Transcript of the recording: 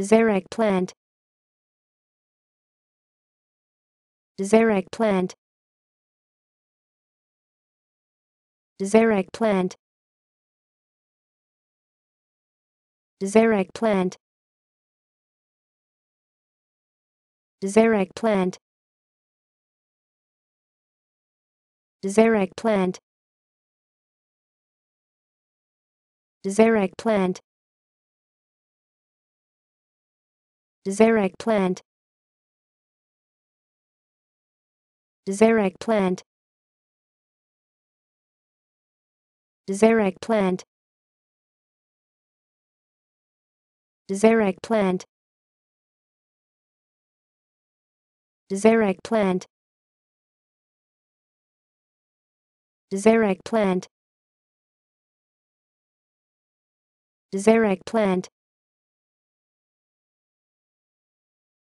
Xerac plant Xerac plant Xerac plant Xerac plant Xerac plant Xerac plant Xerac plant Xeric plant Xeric plant Xeric plant Xeric plant Xeric plant Xeric plant Xeric plant